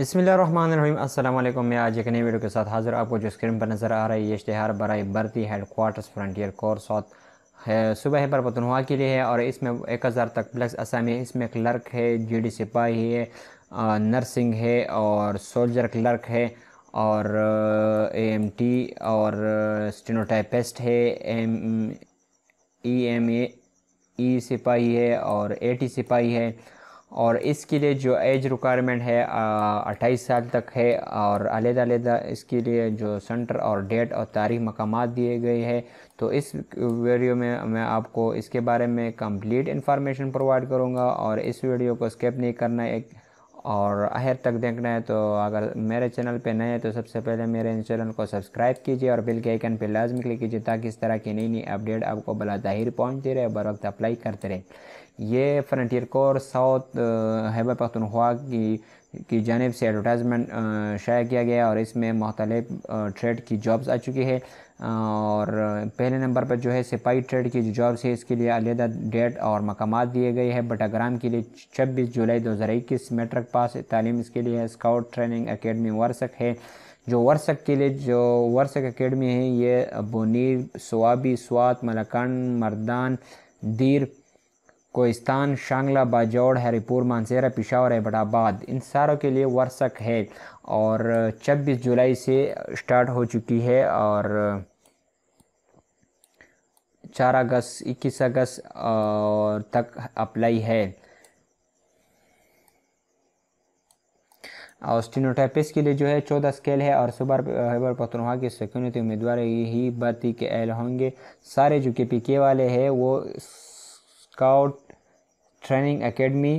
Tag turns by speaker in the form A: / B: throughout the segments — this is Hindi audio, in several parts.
A: अस्सलाम वालेकुम मैं आज एक नई वीडियो के साथ हाजिर आपको जो स्क्रीन पर नज़र आ रही है इश्तहार बरए बरती headquarters frontier corps south है सुबह पर पतनवा के लिए है और इसमें एक हज़ार तक प्लस असामी है इसमें क्लर्क है जीडी सिपाही है नर्सिंग है और सोल्जर क्लर्क है और एएमटी और स्टेनोटाइपिस्ट है एम ई एम ए सिपाही है और टी सिपाही है और इसके लिए जो एज रिक्वायरमेंट है अट्ठाईस साल तक है और अलहदादा इसके लिए जो सेंटर और डेट और तारीख मकाम दिए गए हैं तो इस वीडियो में मैं आपको इसके बारे में कंप्लीट इन्फॉर्मेशन प्रोवाइड करूँगा और इस वीडियो को स्किप नहीं करना है और आहिर तक देखना है तो अगर मेरे चैनल पे नए हैं तो सबसे पहले मेरे चैनल को सब्सक्राइब कीजिए और बिल के आइकन पे लाजमी क्लिक कीजिए ताकि इस तरह की नई नई अपडेट आपको बला जाहिर पहुँचती रहे बर वक्त अप्लाई करते रहे ये फ्रंटियर कोर साउथ हैबा पख्तनख्वा की की जानब से एडवर्टाइजमेंट शाया किया गया और इसमें मुख्तलिफ ट्रेड की जॉब्स आ चुकी है और पहले नंबर पर जो है सिपाही ट्रेड की जो जॉब्स है इसके लिए अलहदा डेट और मकाम दिए गए हैं बटाग्राम के लिए छब्बीस जुलाई दो हज़ार इक्कीस मेट्रिक पास तालीम इसके लिए स्काउट ट्रेनिंग अकेडमी वर्सक है जो वर्सक के लिए जो वर्सक अकेडमी है ये बोनीर सुबी स्वात मलकान मरदान दीर कोस्तान शांगला बाजौड़ हरीपुर मानसेरा पिशावर एबटाबाद इन सारों के लिए वर्षक है और 26 जुलाई से स्टार्ट हो चुकी है और 4 अगस्त इक्कीस अगस्त तक अप्लाई है और के लिए जो है चौदह स्केल है और सुबह हैबर पतनवा के सकूनती उम्मीदवार ही भर्ती के अहल होंगे सारे जो के पी के वाले हैं वो स्काउट ट्रेनिंग एकेडमी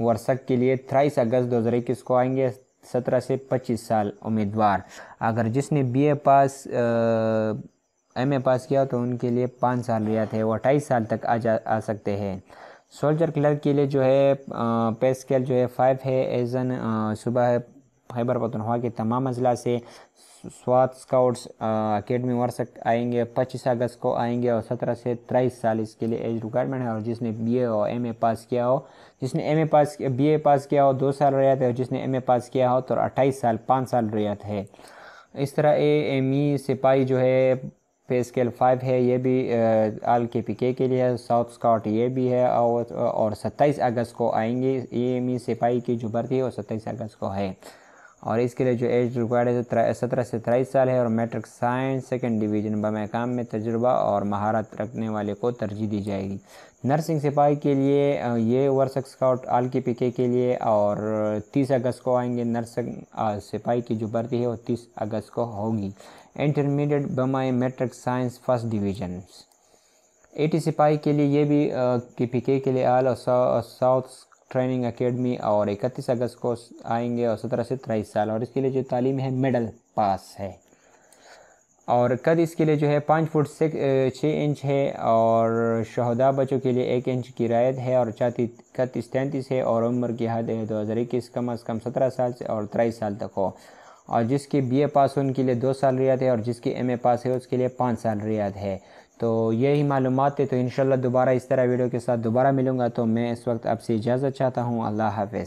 A: वर्षक के लिए तेईस अगस्त दो हज़ार इक्कीस को आएंगे सत्रह से पच्चीस साल उम्मीदवार अगर जिसने बीए पास एम ए पास किया तो उनके लिए पाँच साल रियायत है वो अट्ठाईस साल तक आ जा आ सकते हैं सोल्जर क्लर्क के लिए जो है पे स्केल जो है फाइव है एजन सुबह खैबर पतनवा के तमाम अजला से स्वाद स्काउट्स अकेडमी वर्ष आएंगे 25 अगस्त को आएंगे और 17 से 23 साल इसके लिए एज रिक्वायरमेंट है और जिसने बीए और एमए पास किया हो जिसने एमए पास बीए पास किया हो दो साल रियायत है और जिसने एमए पास किया हो तो 28 साल पाँच साल रियायत है इस तरह ए एम ई सिपाही जो है पे स्केल फाइव है ये भी uh, आल के पी के के लिए है साउथ स्काउट ये भी है और सत्ताईस अगस्त को आएंगे ए एम ई सिपाही की जो भर्ती है वो सत्ताईस अगस्त को है और इसके लिए जो एज रिक्वायर्ड है सत्रह से तेईस साल है और मैट्रिक साइंस सेकेंड डिवीजन बाम में तजुर्बा और महारत रखने वाले को तरजीह दी जाएगी नर्सिंग सिपाही के लिए ये वर्ष स्काउट आल के पीके के लिए और तीस अगस्त को आएंगे नर्सिंग सिपाही की जो भर्ती है वो तीस अगस्त को होगी इंटरमीडिएट बमाए मेट्रिक साइंस फर्स्ट डिवीजन एटी सिपाही के लिए ये भी के पी के लिए आल और साउथ ट्रेनिंग अकेडमी और इकतीस अगस्त को आएंगे और सत्रह से तेईस साल और इसके लिए जो तालीम है मेडल पास है और कद इसके लिए जो है पाँच फुट से छः इंच है और शहदा बच्चों के लिए एक इंच की रायत है और चाती इस तैंतीस है और उम्र की हद है दो हज़ार इक्कीस कम अज़ कम सत्रह साल से और तेईस साल तक हो और जिसके बी ए पास हो उनके लिए दो साल रियायत है और जिसके एम ए पास है उसके लिए पाँच साल रियायत है तो यही मालूम थे तो इन दोबारा इस तरह वीडियो के साथ दोबारा मिलूँगा तो मैं इस वक्त आपसे इजाज़त चाहता हूँ अल्लाह हाफ़